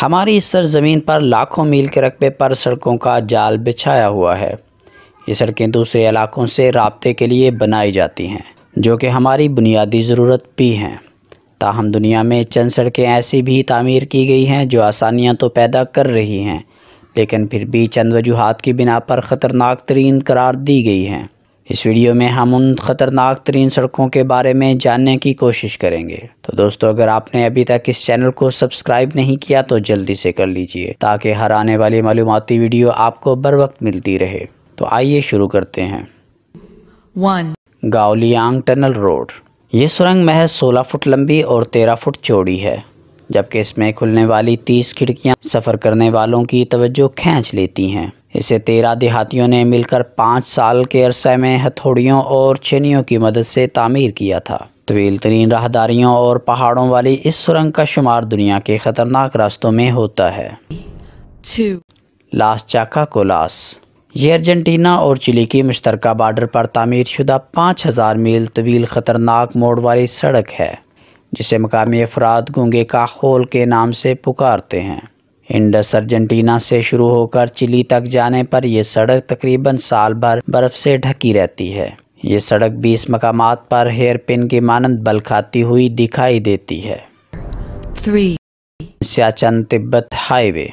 हमारी इस सरजमीन पर लाखों मील के रकबे पर सड़कों का जाल बिछाया हुआ है ये सड़कें दूसरे इलाकों से रबते के लिए बनाई जाती हैं जो कि हमारी बुनियादी ज़रूरत भी हैं ताहम दुनिया में चंद सड़कें ऐसी भी तामीर की गई हैं जो आसानियाँ तो पैदा कर रही हैं लेकिन फिर भी चंद वजूहत की बिना पर ख़तरनाक तरीन करार दी गई हैं इस वीडियो में हम उन ख़तरनाक तरीन सड़कों के बारे में जानने की कोशिश करेंगे तो दोस्तों अगर आपने अभी तक इस चैनल को सब्सक्राइब नहीं किया तो जल्दी से कर लीजिए ताकि हर आने वाली मालूमती वीडियो आपको बर वक्त मिलती रहे तो आइए शुरू करते हैं वन गावलियांग टनल रोड ये सुरंग महज 16 फुट लंबी और 13 फुट चौड़ी है जबकि इसमें खुलने वाली तीस खिड़कियां सफ़र करने वालों की तवज्जो खींच लेती हैं इसे तेरह देहातियों ने मिलकर पाँच साल के अरसे में हथौड़ियों और छनियों की मदद से तामीर किया था तवील तरीन राहदारियों और पहाड़ों वाली इस सुरंग का शुमार दुनिया के ख़तरनाक रास्तों में होता है लास चाका कोलास ये अर्जेंटीना और चिली की मुश्तरका बार्डर पर तामीर शुदा पाँच हज़ार मील तवील ख़तरनाक मोड़ वाली सड़क है जिसे मकामी अफराद गंगे का खोल के नाम से पुकारते हैं इंडस अर्जेंटीना से शुरू होकर चिली तक जाने पर यह सड़क तकरीबन साल भर बर्फ से ढकी रहती है ये सड़क 20 मकाम पर हेयर पिन की मानंद बल खाती हुई दिखाई देती है सियाचन तिब्बत हाईवे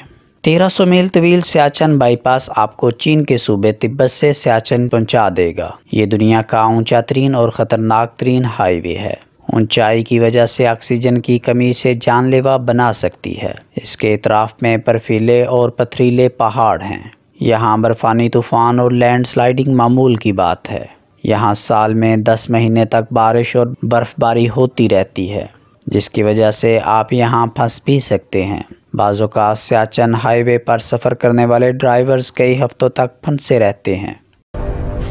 1300 मील तवील सियाचन बाईपास आपको चीन के सूबे तिब्बत से सियाचन पहुंचा देगा ये दुनिया का ऊंचा तरीन और ख़तरनाक तरीन हाईवे है ऊंचाई की वजह से ऑक्सीजन की कमी से जानलेवा बना सकती है इसके इतराफ़ में बर्फीले और पथरीले पहाड़ हैं यहाँ बर्फ़ानी तूफ़ान और लैंडस्लाइडिंग मामूल की बात है यहाँ साल में दस महीने तक बारिश और बर्फ़बारी होती रहती है जिसकी वजह से आप यहाँ फंस भी सकते हैं का सियाचन हाईवे पर सफ़र करने वाले ड्राइवर्स कई हफ्तों तक फंसे रहते हैं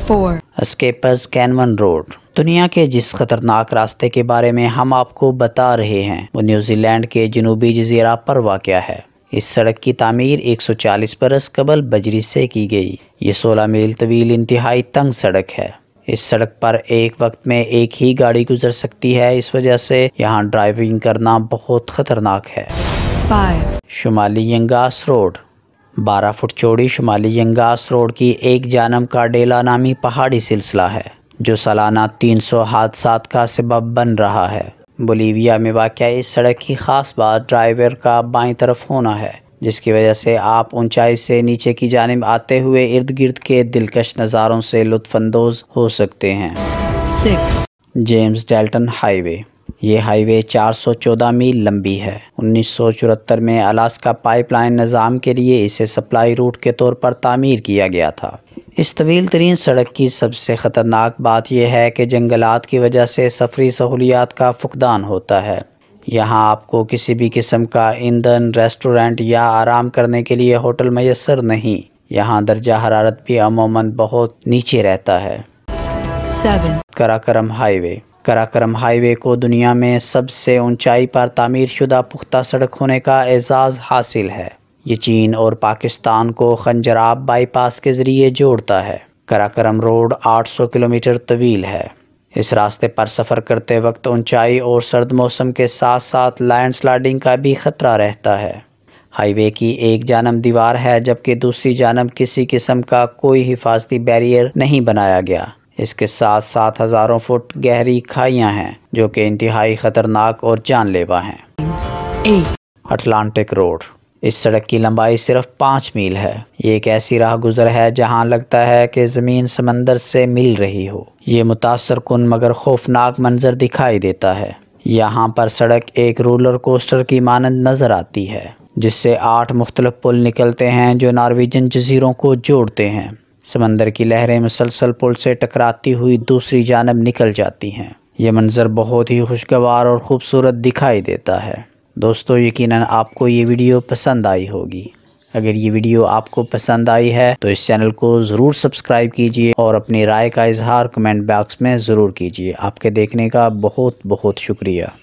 फोर स्केपर्स कैनवन रोड दुनिया के जिस खतरनाक रास्ते के बारे में हम आपको बता रहे हैं वो न्यूजीलैंड के जनूबी जजीरा पर वाक़ है इस सड़क की तमीर 140 बरस कबल बजरी से की गई ये 16 मील तवील इंतहाई तंग सड़क है इस सड़क पर एक वक्त में एक ही गाड़ी गुजर सकती है इस वजह से यहाँ ड्राइविंग करना बहुत खतरनाक है शुमाली यंगास रोड बारह फुट चौड़ी शुमाली यंगास रोड की एक जानम का डेला नामी पहाड़ी सिलसिला है जो सालाना तीन सौ हादसा का सबब बन रहा है बोलीविया में वाक़ इस सड़क की ख़ास बात ड्राइवर का बाएं तरफ होना है जिसकी वजह से आप ऊंचाई से नीचे की जानब आते हुए इर्द गिर्द के दिलकश नज़ारों से लुफानंदोज हो सकते हैं सिक्स जेम्स डेल्टन हाईवे ये हाईवे 414 मील लंबी है उन्नीस में अलास्का पाइपलाइन निज़ाम के लिए इसे सप्लाई रूट के तौर पर तामीर किया गया था इस तवील तरीन सड़क की सबसे ख़तरनाक बात यह है कि जंगलात की वजह से सफरी सहूलियात का फुकदान होता है यहाँ आपको किसी भी किस्म का ईंधन रेस्टोरेंट या आराम करने के लिए होटल मैसर नहीं यहाँ दर्जा हरारत भी अमूमन बहुत नीचे रहता है कराक्रम हाईवे कराकरम हाईवे को दुनिया में सबसे ऊंचाई पर तामीर शुदा पुख्ता सड़क होने का एजाज़ हासिल है ये चीन और पाकिस्तान को खंजराब बाईपास के ज़रिए जोड़ता है कराकरम रोड 800 किलोमीटर तवील है इस रास्ते पर सफ़र करते वक्त ऊंचाई और सर्द मौसम के साथ साथ लैंडस्लाइडिंग का भी ख़तरा रहता है हाईवे की एक जानम दीवार है जबकि दूसरी जानम किसी किस्म का कोई हिफाजती बैरियर नहीं बनाया गया इसके साथ साथ हज़ारों फुट गहरी खाइयाँ हैं जो कि इंतहाई ख़तरनाक और जानलेवा हैं अटलांटिक रोड इस सड़क की लंबाई सिर्फ पाँच मील है ये एक ऐसी राह गुजर है जहाँ लगता है कि ज़मीन समंदर से मिल रही हो ये मुतासर कन मगर खौफनाक मंजर दिखाई देता है यहाँ पर सड़क एक रोलर कोस्टर की मानंद नज़र आती है जिससे आठ मुख्तलफ पुल निकलते हैं जो नॉर्वेजन जजीरों को जोड़ते हैं समंदर की लहरें मुसलसल पुल से टकराती हुई दूसरी जानब निकल जाती हैं ये मंज़र बहुत ही खुशगवार और ख़ूबसूरत दिखाई देता है दोस्तों यकीनन आपको ये वीडियो पसंद आई होगी अगर ये वीडियो आपको पसंद आई है तो इस चैनल को ज़रूर सब्सक्राइब कीजिए और अपनी राय का इजहार कमेंट बॉक्स में ज़रूर कीजिए आपके देखने का बहुत बहुत शुक्रिया